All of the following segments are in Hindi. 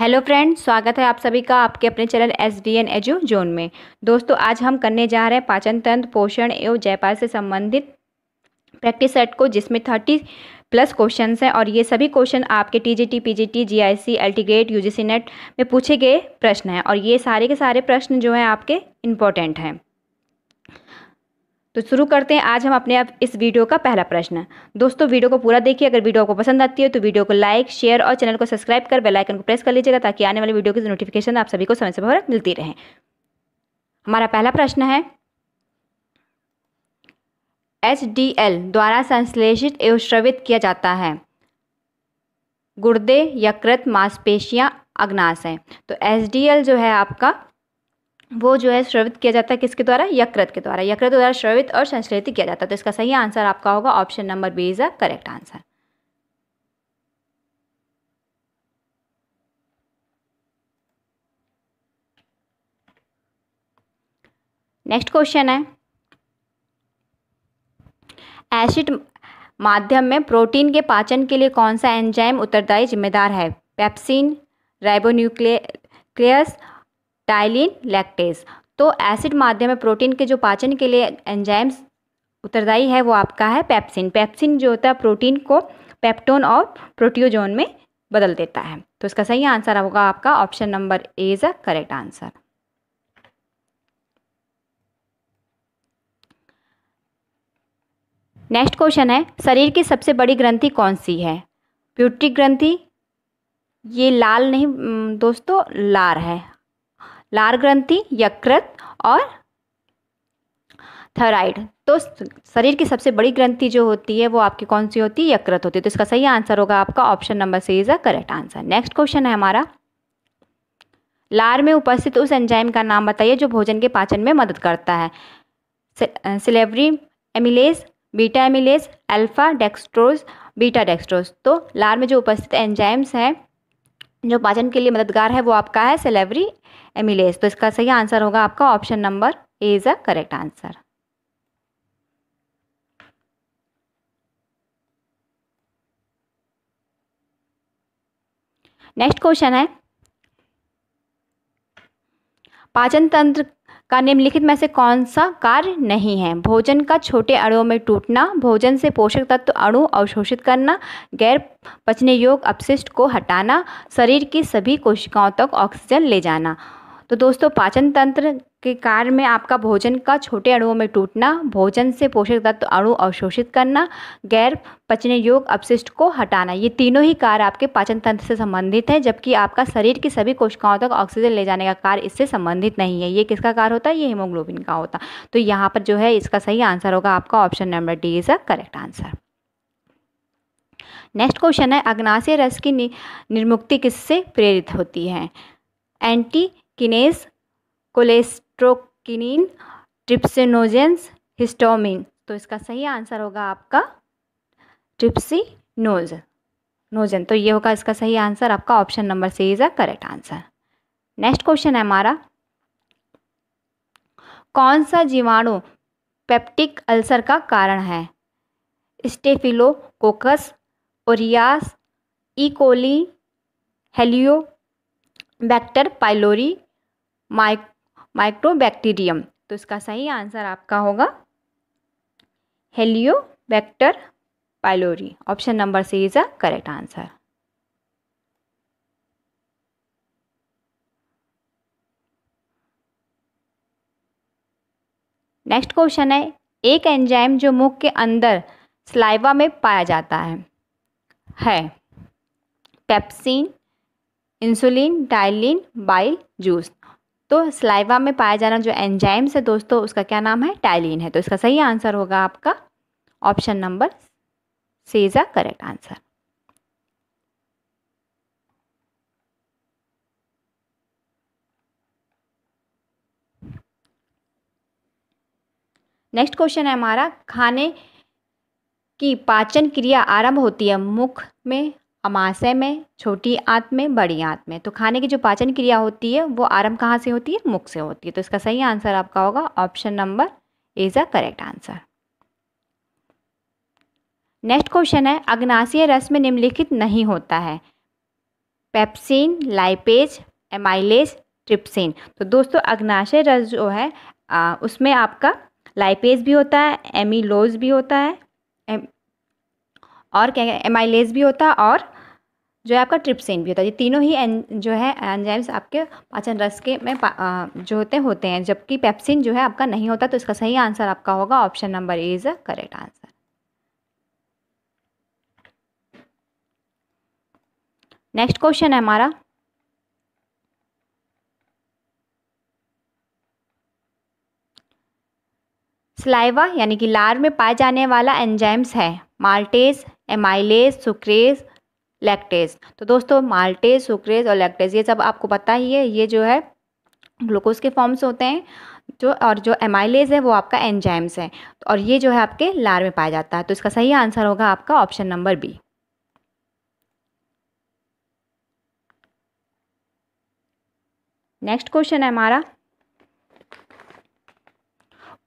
हेलो फ्रेंड स्वागत है आप सभी का आपके अपने channel S D N Edu Zone में दोस्तों आज हम करने जा रहे हैं पाचन तंत्र पोषण एवं जयपाल से संबंधित प्रैक्टिस सेट को जिसमें थर्टी प्लस क्वेश्चन हैं और ये सभी क्वेश्चन आपके टीजीटी पीजीटी जीआईसी जी यूजीसी नेट में पूछे गए प्रश्न हैं और ये सारे के सारे प्रश्न जो हैं आपके इम्पोर्टेंट हैं तो शुरू करते हैं आज हम अपने आप इस वीडियो का पहला प्रश्न दोस्तों वीडियो को पूरा देखिए अगर वीडियो आपको पसंद आती है तो वीडियो को लाइक शेयर और चैनल को सब्सक्राइब कर बेल आइकन को प्रेस कर लीजिएगा ताकि आने वाली वीडियो की नोटिफिकेशन आप सभी को समय समय भर मिलती रहे हमारा पहला प्रश्न है एच द्वारा संश्लेषित एवं श्रवित किया जाता है गुर्दे यकृत मांसपेशियां अग्नाशय तो एच जो है आपका वो जो है श्रवित किया जाता है किसके द्वारा यकृत के द्वारा यकृत द्वारा श्रवित और संश्लेषित किया जाता है तो इसका सही आंसर आपका होगा option number B is a correct answer next question है एसिड माध्यम में प्रोटीन के पाचन के लिए कौन सा एंजाइम उत्तरदायी जिम्मेदार है पेप्सिन राइबोन्यूक्लियस टाइलिन लैक्टेज तो एसिड माध्यम में प्रोटीन के जो पाचन के लिए एंजाइम्स उत्तरदायी है वो आपका है पैप्सिन पैप्सिन जो होता है प्रोटीन को पेप्टोन और प्रोटियोजोन में बदल देता है तो इसका सही आंसर होगा आपका option number A is a correct answer next question है शरीर की सबसे बड़ी ग्रंथि कौन सी है प्यूट्रिक ग्रंथि ये लाल नहीं दोस्तों लार है लार ग्रंथि यकृत और थायराइड तो शरीर की सबसे बड़ी ग्रंथि जो होती है वो आपकी कौन सी होती है यकृत होती है तो इसका सही आंसर होगा आपका option number C is a correct answer next question है हमारा लार में उपस्थित उस एंजाइम का नाम बताइए जो भोजन के पाचन में मदद करता है salivary amylase beta amylase alpha dextrose beta dextrose तो लार में जो उपस्थित एंजाइम्स हैं जो पाचन के लिए मददगार है वो आपका है सिलेवरी एमिलेज तो इसका सही आंसर होगा आपका option number A is a correct answer next question है पाचन तंत्र का निम्नलिखित में से कौन सा कार्य नहीं है भोजन का छोटे अणुओं में टूटना भोजन से पोषक तत्व अणु अवशोषित करना गैर पचने योग अपशिष्ट को हटाना शरीर की सभी कोशिकाओं तक ऑक्सीजन ले जाना तो दोस्तों पाचन तंत्र के कार्य में आपका भोजन का छोटे अणुओं में टूटना भोजन से पोषक तत्व अणु अवशोषित करना गैर पचने योग अपशिष्ट को हटाना ये तीनों ही कार्य आपके पाचन तंत्र से संबंधित है जबकि आपका शरीर की सभी कोशिकाओं तक ऑक्सीजन ले जाने का कार्य इससे संबंधित नहीं है ये किसका कार्य होता है ये हिमोग्लोबिन का होता तो यहाँ पर जो है इसका सही आंसर होगा आपका option number D is a correct answer next question है अग्नाशय रस की निर्मुक्ति किससे प्रेरित होती है एंटी किनेस कोलेस्ट्रोकिनिन ट्रिप्सिनोजेंस हिस्टोमिन तो इसका सही आंसर होगा आपका ट्रिप्सिनोज नोजन तो ये होगा इसका सही आंसर आपका option number C is a correct answer next question है हमारा कौन सा जीवाणु पेप्टिक अल्सर का कारण है Staphylococcus aureus E coli Helicobacter pylori माइक माइक्रोबैक्टीरियम तो इसका सही आंसर आपका होगा Helicobacter pylori option number C is a correct answer next question है एक एंजाइम जो मुख के अंदर स्लाइवा में पाया जाता है है pepsin insulin ptyalin bile juice तो स्लाइवा में पाया जाना जो एंजाइम्स है दोस्तों उसका क्या नाम है टाइलिन है तो इसका सही आंसर होगा आपका option number C is a correct answer next question है हमारा खाने की पाचन क्रिया आरंभ होती है मुख में अमाशय में छोटी आंत में बड़ी आंत में तो खाने की जो पाचन क्रिया होती है वो आरंभ कहाँ से होती है मुख से होती है तो इसका सही आंसर आपका होगा option number is a correct answer next question है अग्नाशीय रस में निम्नलिखित नहीं होता है पेप्सिन लाइपेज एमाइलेज ट्रिप्सिन तो दोस्तों अग्नाशय रस जो है आ, उसमें आपका लाइपेज भी होता है एमिलोज भी होता है एम, और क्या एमाइलेज भी होता है और जो है आपका ट्रिप्सिन भी होता है ये तीनों ही एन, जो है एंजाइम्स आपके पाचन रस के में जो होते होते हैं जबकि पेप्सिन जो है आपका नहीं होता तो इसका सही आंसर आपका होगा option number A is a correct answer next question है हमारा स्लाइवा यानी कि लार में पाए जाने वाला एंजाइम्स है माल्टेज एमाइलेज सुक्रेज लैक्टेज तो दोस्तों माल्टेज सुक्रेज और लैक्टेज ये सब आपको पता ही है ये जो है ग्लूकोज के फॉर्म्स होते हैं जो और जो एमाइलेज है वो आपका एंजाइम्स है और ये जो है आपके लार में पाया जाता है तो इसका सही आंसर होगा आपका option number B next question है हमारा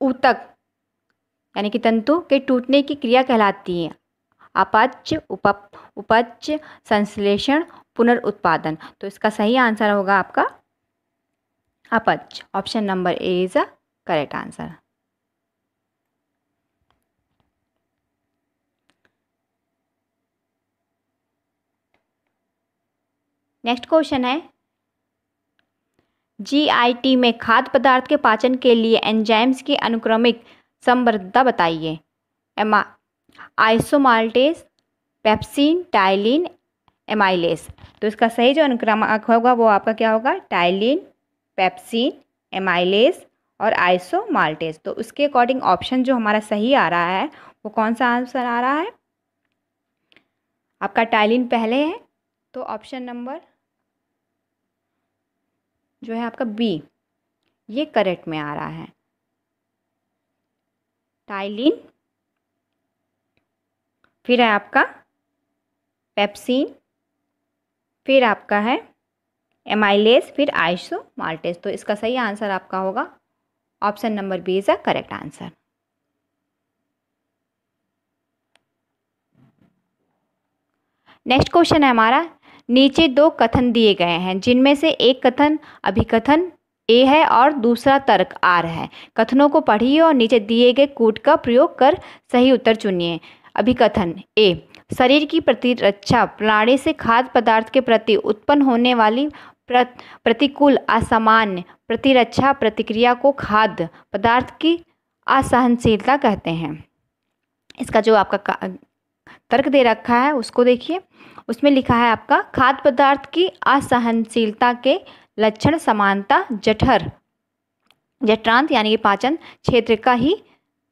ऊतक यानी कि तंतु के टूटने की क्रिया कहलाती है अपच उप उपच्य संश्लेषण पुनर्उत्पादन तो इसका सही आंसर होगा आपका अपच option number A is a correct answer next question है जीआईटी में खाद्य पदार्थ के पाचन के लिए एंजाइम्स की अनुक्रमिक संबद्धता बताइए आइसोमाल्टेस पेप्सिन टाइलिन एमाइलेस तो इसका सही जो अनुक्रम होगा वो आपका क्या होगा टाइलिन पेप्सिन एमाइलेस और आइसोमाल्टेस तो उसके अकॉर्डिंग ऑप्शन जो हमारा सही आ रहा है वो कौन सा आंसर आ रहा है आपका टाइलिन पहले है तो ऑप्शन नंबर जो है आपका बी ये करेक्ट में आ रहा है टाइलिन फिर है आपका पेप्सिन फिर आपका है एमाइलेस फिर आइसो माल्टेस तो इसका सही आंसर आपका होगा option number B is a correct answer next question है हमारा नीचे दो कथन दिए गए हैं जिनमें से एक कथन अभिकथन ए है और दूसरा तर्क आर है कथनों को पढ़िए और नीचे दिए गए कूट का प्रयोग कर सही उत्तर चुनिए अभिकथन ए शरीर की प्रतिरक्षा प्रणाली से खाद्य पदार्थ के प्रति उत्पन्न होने वाली प्रतिकूल असामान्य प्रतिरक्षा प्रतिक्रिया को खाद्य पदार्थ की असहनशीलता कहते हैं इसका जो आपका तर्क दे रखा है उसको देखिए उसमें लिखा है आपका खाद्य पदार्थ की असहनशीलता के लक्षण समानता जठर जठरांत यानी कि पाचन क्षेत्र का ही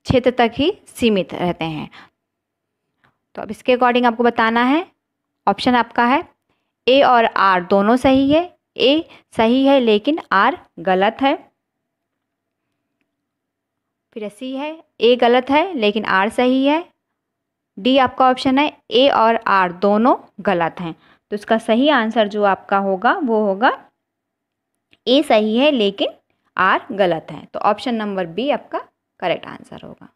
क्षेत्र तक ही सीमित रहते हैं तो अब इसके अकॉर्डिंग आपको बताना है ऑप्शन आपका है ए और आर दोनों सही है ए सही है लेकिन आर गलत है फिर सी है ए गलत है लेकिन आर सही है डी आपका ऑप्शन है ए और आर दोनों गलत हैं तो इसका सही आंसर जो आपका होगा वो होगा ए सही है लेकिन आर गलत है तो ऑप्शन नंबर बी आपका करेक्ट आंसर होगा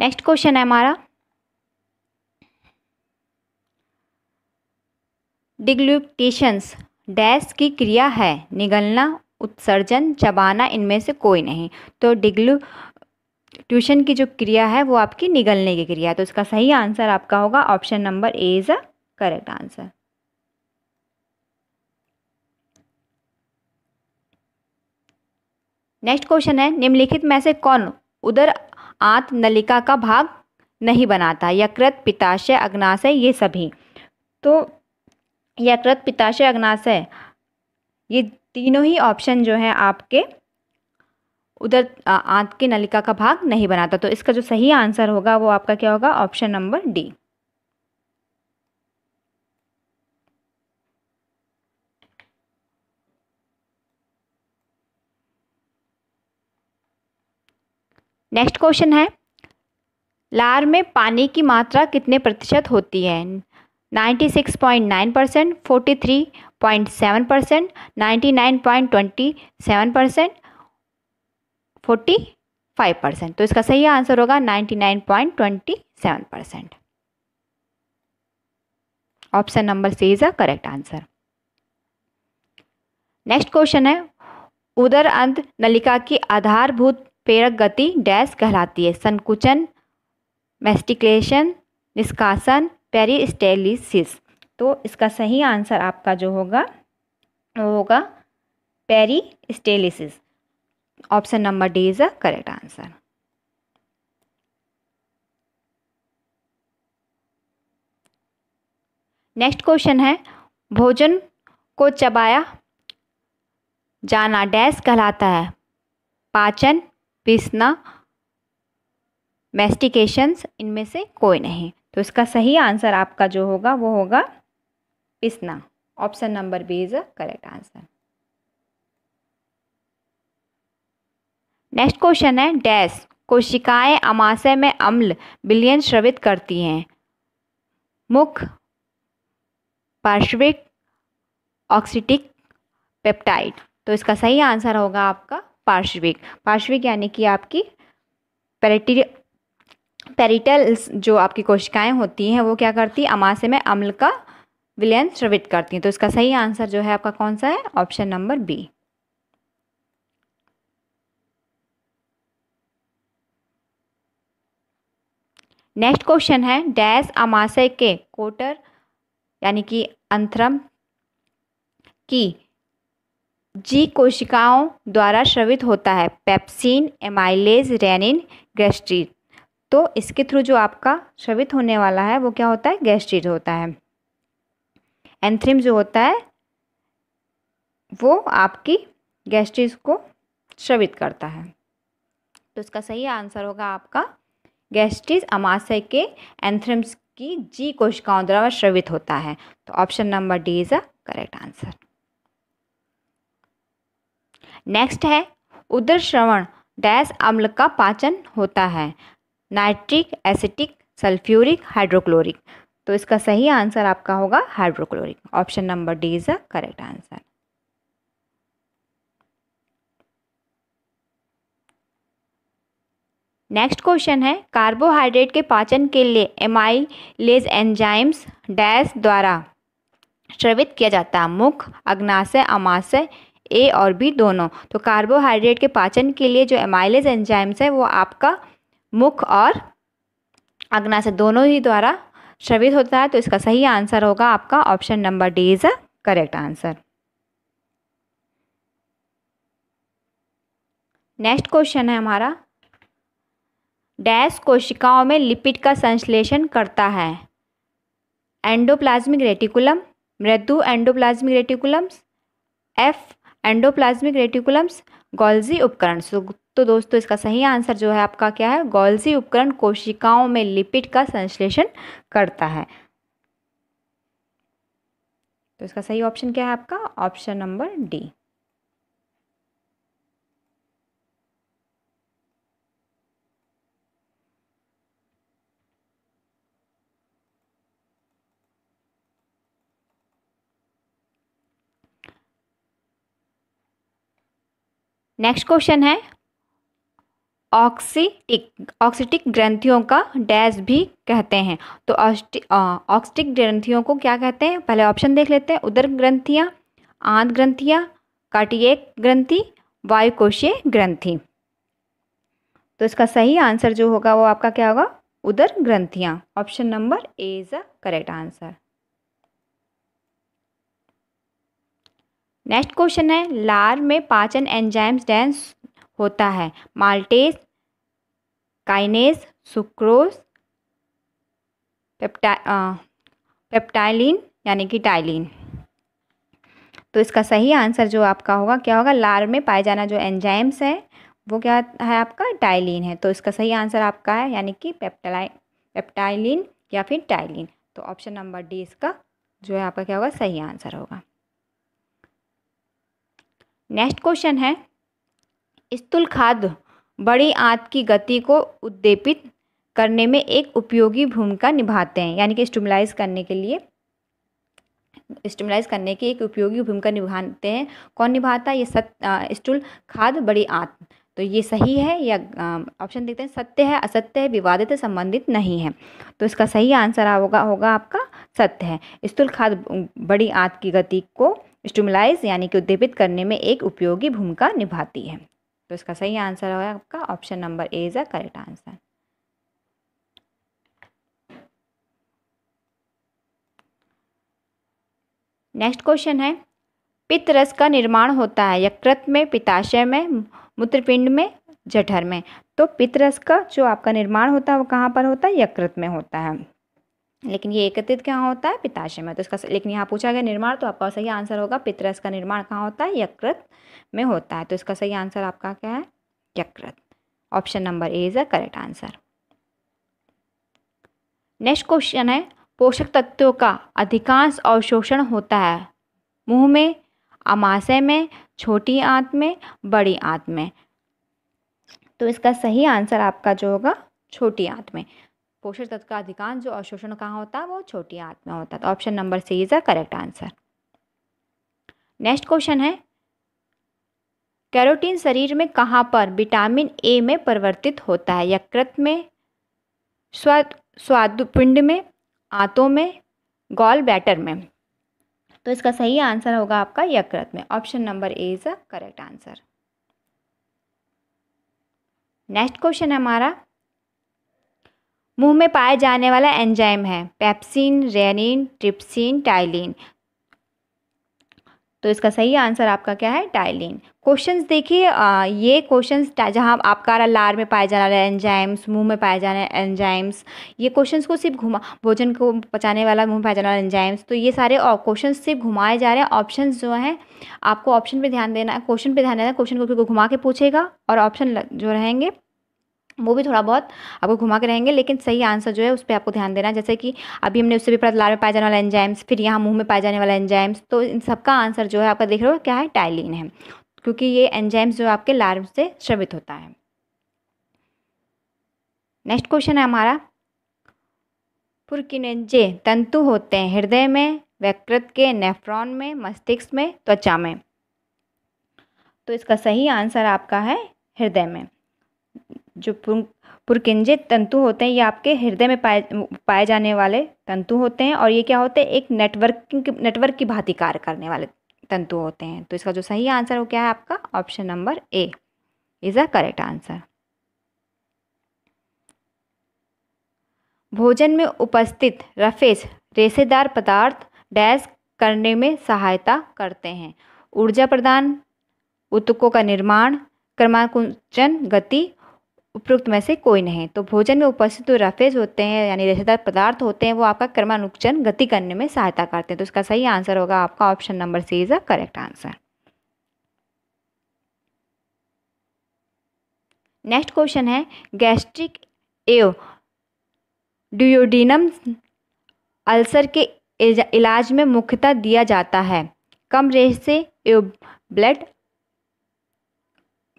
नेक्स्ट क्वेश्चन है हमारा डिग्लुटेशंस डैश की क्रिया है निगलना उत्सर्जन चबाना इनमें से कोई नहीं तो डिग्लु ट्यूशन की जो क्रिया है वो आपकी निगलने की क्रिया है तो इसका सही आंसर आपका होगा option number A is a correct answer next question है निम्नलिखित में से कौन उधर आंत नलिका का भाग नहीं बनाता यकृत पिताशय अग्नाशय ये सभी तो यकृत पिताशय अग्नाशय ये तीनों ही ऑप्शन जो हैं आपके उधर आंत के नलिका का भाग नहीं बनाता तो इसका जो सही आंसर होगा वो आपका क्या होगा option number D next question है लार में पानी की मात्रा कितने प्रतिशत होती है ninety six point nine percent forty three point seven percent ninety nine point twenty seven percent forty five percent तो इसका सही आंसर होगा ninety nine point twenty seven percent option number C is a correct answer next question है उदर अंत नलिका की आधारभूत प्रेरक गति डैश कहलाती है संकुचन मेस्टिकलेशन निष्कासन पेरिस्टेलिसिस तो इसका सही आंसर आपका जो होगा वो होगा peristalsis option number D is a correct answer next question है भोजन को चबाया जाना डैश कहलाता है पाचन पीसना मैस्टिकेशंस इनमें से कोई नहीं तो इसका सही आंसर आपका जो होगा वो होगा पिसना option number B is a correct answer next question है डैश कोशिकाएं अमाशय में अम्ल बिलियन स्रवित करती हैं मुख पार्श्विक ऑक्सीटिक पेप्टाइड तो इसका सही आंसर होगा आपका पार्श्विक पार्श्विक यानी कि आपकी पेरेटी पेरिटल जो आपकी कोशिकाएं होती हैं वो क्या करती है अमाशय में अम्ल का विलयन स्रवित करती हैं तो इसका सही आंसर जो है आपका कौन सा है option number B next question है डैश अमाशय के कोटर यानी कि अंथ्रम की जी कोशिकाओं द्वारा श्रवित होता है पेप्सिन एमाइलेज रेनिन गैस्ट्रीट तो इसके थ्रू जो आपका श्रवित होने वाला है वो क्या होता है गैस्ट्रीट होता है एंथ्रिम जो होता है वो आपकी गैस्ट्रीज को श्रवित करता है तो इसका सही आंसर होगा आपका गैस्ट्रीज अमाशय के एंथ्रिम्स की जी कोशिकाओं द्वारा श्रवित होता है तो option number D is a correct answer next है उदर श्रवण डैश अम्ल का पाचन होता है नाइट्रिक एसिटिक सल्फ्यूरिक हाइड्रोक्लोरिक तो इसका सही आंसर आपका होगा hydrochloric option number D is a correct answer next question है कार्बोहाइड्रेट के पाचन के लिए एमाइलेज एंजाइम्स डैश द्वारा श्रवित किया जाता है मुख अग्नाशय अमाशय ए और बी दोनों तो कार्बोहाइड्रेट के पाचन के लिए जो एमाइलेज एंजाइम्स है वो आपका मुख और अग्नाशय दोनों ही द्वारा श्रवित होता है तो इसका सही आंसर होगा आपका option number D is a correct answer next question है हमारा डैश कोशिकाओं में लिपिड का संश्लेषण करता है एंडोप्लाज्मिक रेटिकुलम मृदु एंडोप्लाज्मिक रेटिकुलम्स एफ एंडोप्लाज्मिक रेटिकुलम्स गोल्जी उपकरण सो तो दोस्तों इसका सही आंसर जो है आपका क्या है गोल्जी उपकरण कोशिकाओं में लिपिड का संश्लेषण करता है तो इसका सही ऑप्शन क्या है आपका option number D next question है ऑक्सीटिक ऑक्सीटिक ग्रंथियों का डैश भी कहते हैं तो ऑक्सीटिक ग्रंथियों को क्या कहते हैं पहले ऑप्शन देख लेते हैं उदर ग्रंथियाँ आंत ग्रंथियाँ कार्टियक ग्रंथि वायुकोशीय ग्रंथि तो इसका सही आंसर जो होगा वो आपका क्या होगा उदर ग्रंथियाँ option number A is a correct answer next question है लार में पाचन एंजाइम्स डेंस होता है माल्टेज काइनेस सुक्रोस पेप्टा पेप्टाइलिन यानी कि टाइलिन तो इसका सही आंसर जो आपका होगा क्या होगा लार में पाया जाना जो एंजाइम्स है वो क्या है आपका टाइलिन है तो इसका सही आंसर आपका है यानी कि पेप्टाइ पेप्टाइलिन या फिर टाइलिन तो ऑप्शन नंबर डी इसका जो है आपका क्या होगा सही आंसर होगा नेक्स्ट क्वेश्चन है स्थूल खाद्य बड़ी आंत की गति को उद्दीपित करने में एक उपयोगी भूमिका निभाते हैं यानी कि स्टिमुलाइज करने के लिए स्टिमुलाइज करने की एक उपयोगी भूमिका निभाते हैं कौन निभाता है ये सत स्टूल खाद बड़ी आंत तो ये सही है या ऑप्शन देखते हैं सत्य है असत्य है विवादित संबंधित नहीं है तो इसका सही आंसर होगा होगा आपका सत्य है स्थूल खाद बड़ी आंत की गति को स्टूमलाइज यानी कि उद्दीपित करने में एक उपयोगी भूमिका निभाती है तो इसका सही आंसर होगा आपका option number A is a correct answer next question है पित्त रस का निर्माण होता है यकृत में पिताशय में मूत्रपिंड में जठर में तो पित्त रस का जो आपका निर्माण होता है वो कहाँ पर होता है यकृत में होता है लेकिन ये एकत्रित क्या होता है पिताशय में तो इसका लेकिन यहाँ पूछा गया निर्माण तो आपका सही आंसर होगा पितरस का निर्माण कहाँ होता है यकृत में होता है तो इसका सही आंसर आपका क्या है यकृत option number A is a correct answer next question है पोषक तत्वों का अधिकांश अवशोषण होता है मुंह में अमाशय में छोटी आंत में बड़ी आंत में तो इसका सही आंसर आपका जो होगा छोटी आंत में पोषण तत्व का अधिकांश जो अवशोषण कहाँ होता है वो छोटी आंत में होता है तो option number C is a correct answer next question है कैरोटीन शरीर में कहाँ पर विटामिन ए में परिवर्तित होता है यकृत में स्वाद स्वादुपिंड में आंतों में गॉल बैटर में तो इसका सही आंसर होगा आपका यकृत में option number A is a correct answer next question है हमारा मुंह में पाए जाने वाला एंजाइम है पेप्सिन रेनिन ट्रिप्सिन टाइलिन तो इसका सही आंसर आपका क्या है टाइलिन क्वेश्चंस देखिए ये क्वेश्चंस जहाँ आपका लार में पाए जाने वाले एंजाइम्स मुंह में पाए जाने एंजाइम्स ये क्वेश्चंस को सिर्फ घुमा भोजन को पचाने वाला मुंह में पाए जाने वाला एंजाइम्स तो ये सारे क्वेश्चन सिर्फ घुमाए जा रहे हैं ऑप्शन जो हैं आपको ऑप्शन पर ध्यान देना क्वेश्चन पर ध्यान देना क्वेश्चन को घुमा के पूछेगा और ऑप्शन जो रहेंगे वो भी थोड़ा बहुत आपको घुमा के रहेंगे लेकिन सही आंसर जो है उस पर आपको ध्यान देना जैसे कि अभी हमने उससे भी पता लार में पाए जाने वाला एंजाइम्स फिर यहाँ मुंह में पाए जाने वाला एंजाइम्स तो इन सबका आंसर जो है आपका देख रहे हो क्या है टाइलिन है क्योंकि ये एंजाइम्स जो आपके लार्व से श्रवित होता है नेक्स्ट क्वेश्चन है हमारा पुरकिनजे तंतु होते हैं हृदय में व्यकृत के नेफ्रॉन में मस्तिष्क में त्वचा में तो इसका सही आंसर आपका है हृदय में जो पुरकिंजे तंतु होते हैं ये आपके हृदय में पाए पाए जाने वाले तंतु होते हैं और ये क्या होते हैं एक नेटवर्किंग नेटवर्क की भांति कार्य करने वाले तंतु होते हैं तो इसका जो सही आंसर हो क्या है आपका option number A is a correct answer भोजन में उपस्थित रफेज रेसेदार पदार्थ डैश करने में सहायता करते हैं ऊर्जा प्रदान उत्तकों का निर्माण क्रमाकुंचन गति उपयुक्त में से कोई नहीं तो भोजन में उपस्थित जो रफेज होते हैं यानी रेशेदार पदार्थ होते हैं वो आपका क्रमानुचन गति करने में सहायता करते हैं तो इसका सही आंसर होगा आपका option number C is a correct answer next question है गैस्ट्रिक एव ड्यूडिनम अल्सर के इलाज में मुख्यतः दिया जाता है कम रेशे एव ब्लड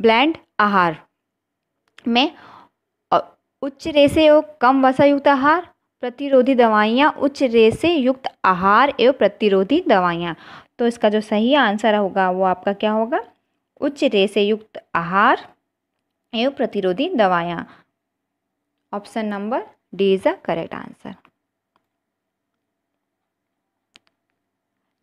ब्लैंड आहार में उच्च रेसे एवं कम वसा युक्त आहार प्रतिरोधी दवाइयाँ उच्च रेसे युक्त आहार एवं प्रतिरोधी दवाइयाँ तो इसका जो सही आंसर होगा वो आपका क्या होगा उच्च रेसे युक्त आहार एवं प्रतिरोधी दवाइयाँ option number D is the correct answer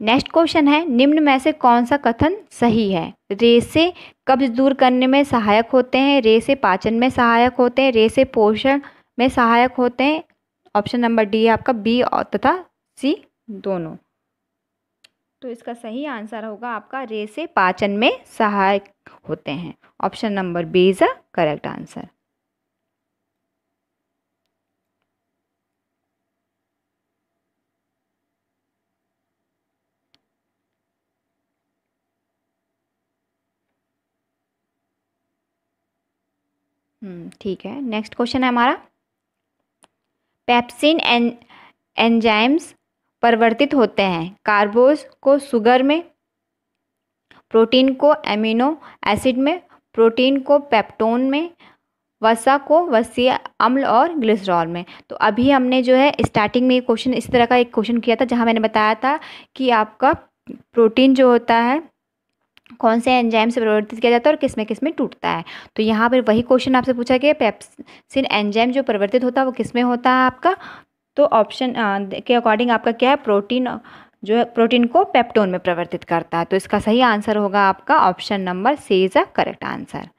next question है निम्न में से कौन सा कथन सही है रेसे कब्ज दूर करने में सहायक होते हैं रेसे पाचन में सहायक होते हैं रेसे पोषण में सहायक होते हैं ऑप्शन नंबर डी है आपका बी और तथा सी दोनों तो इसका सही आंसर होगा आपका रेसे पाचन में सहायक होते हैं option number B is a correct answer ठीक है नेक्स्ट क्वेश्चन है हमारा पेप्सिन एन एंजाइम्स परिवर्तित होते हैं कार्बोज को सुगर में प्रोटीन को एमिनो एसिड में प्रोटीन को पेप्टोन में वसा को वसीय अम्ल और ग्लिसरॉल में तो अभी हमने जो है स्टार्टिंग में क्वेश्चन इस तरह का एक क्वेश्चन किया था जहाँ मैंने बताया था कि आपका प्रोटीन जो होता है कौन से एंजाइम से परिवर्तित किया जाता है और किस में किस में टूटता है तो यहाँ पर वही क्वेश्चन आपसे पूछा गया पेप्सिन एंजाइम जो परिवर्तित होता है वो किस में होता है आपका तो ऑप्शन के अकॉर्डिंग आपका क्या है प्रोटीन जो है प्रोटीन को पेप्टोन में परिवर्तित करता है तो इसका सही आंसर होगा आपका option number C is a correct answer